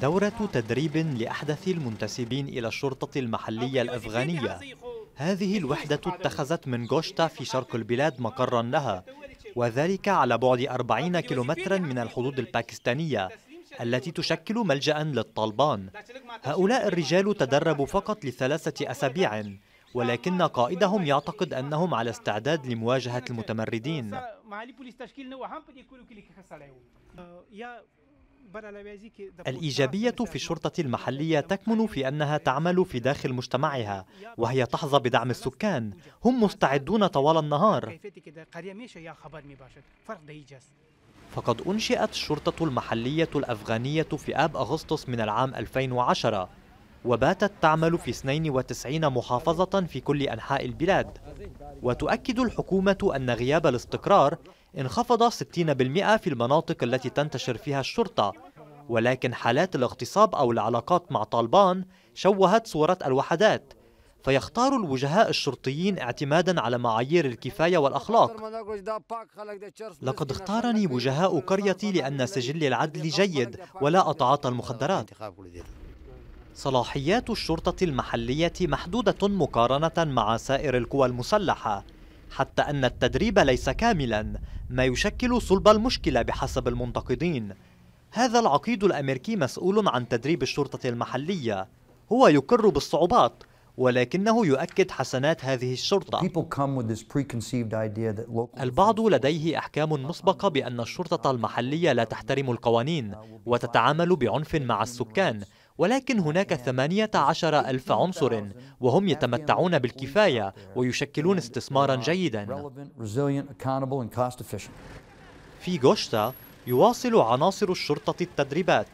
دورة تدريب لأحدث المنتسبين إلى الشرطة المحلية الأفغانية هذه الوحدة اتخذت من غوشتا في شرق البلاد مقرا لها وذلك على بعد 40 كيلومترا من الحدود الباكستانية التي تشكل ملجأ للطالبان هؤلاء الرجال تدربوا فقط لثلاثة أسابيع ولكن قائدهم يعتقد أنهم على استعداد لمواجهة المتمردين الإيجابية في الشرطة المحلية تكمن في أنها تعمل في داخل مجتمعها وهي تحظى بدعم السكان هم مستعدون طوال النهار فقد أنشئت الشرطة المحلية الأفغانية في آب أغسطس من العام 2010 وباتت تعمل في 92 محافظة في كل أنحاء البلاد وتؤكد الحكومة أن غياب الاستقرار انخفض 60% في المناطق التي تنتشر فيها الشرطة ولكن حالات الاغتصاب أو العلاقات مع طالبان شوهت صورة الوحدات فيختار الوجهاء الشرطيين اعتمادا على معايير الكفاية والأخلاق لقد اختارني وجهاء قريتي لأن سجلي العدل جيد ولا أتعاطى المخدرات صلاحيات الشرطة المحلية محدودة مقارنة مع سائر القوى المسلحة حتى أن التدريب ليس كاملا ما يشكل صلب المشكلة بحسب المنتقدين هذا العقيد الأمريكي مسؤول عن تدريب الشرطة المحلية هو يقر بالصعوبات ولكنه يؤكد حسنات هذه الشرطة البعض لديه أحكام مسبقة بأن الشرطة المحلية لا تحترم القوانين وتتعامل بعنف مع السكان ولكن هناك 18 ألف عنصر وهم يتمتعون بالكفاية ويشكلون استثمارا جيدا في جوشتا يواصل عناصر الشرطة التدريبات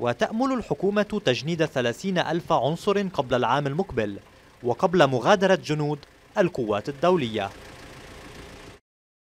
وتأمل الحكومة تجنيد 30 ألف عنصر قبل العام المقبل وقبل مغادرة جنود القوات الدولية